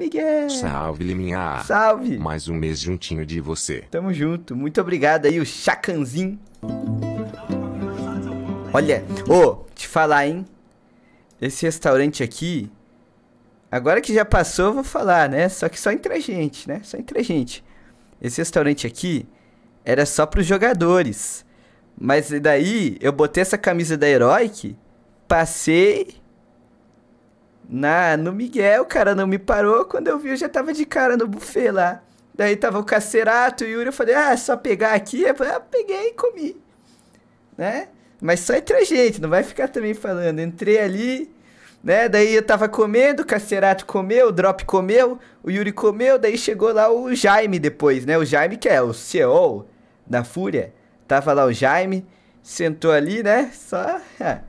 Miguel! Salve, Liminha! Salve! Mais um mês juntinho de você. Tamo junto. Muito obrigado aí, o Chacanzinho. Olha, ô, oh, te falar, hein? Esse restaurante aqui. Agora que já passou, eu vou falar, né? Só que só entre a gente, né? Só entre a gente. Esse restaurante aqui era só pros jogadores. Mas daí eu botei essa camisa da Heroic, passei na, no Miguel, o cara não me parou. Quando eu vi, eu já tava de cara no buffet lá. Daí tava o cacerato e o Yuri. Eu falei, ah, é só pegar aqui. Eu falei, ah, peguei e comi. Né? Mas só entre a gente, não vai ficar também falando. Entrei ali, né? Daí eu tava comendo, o cacerato comeu, o Drop comeu, o Yuri comeu. Daí chegou lá o Jaime depois, né? O Jaime que é o CEO da Fúria. Tava lá o Jaime, sentou ali, né? Só. Ah,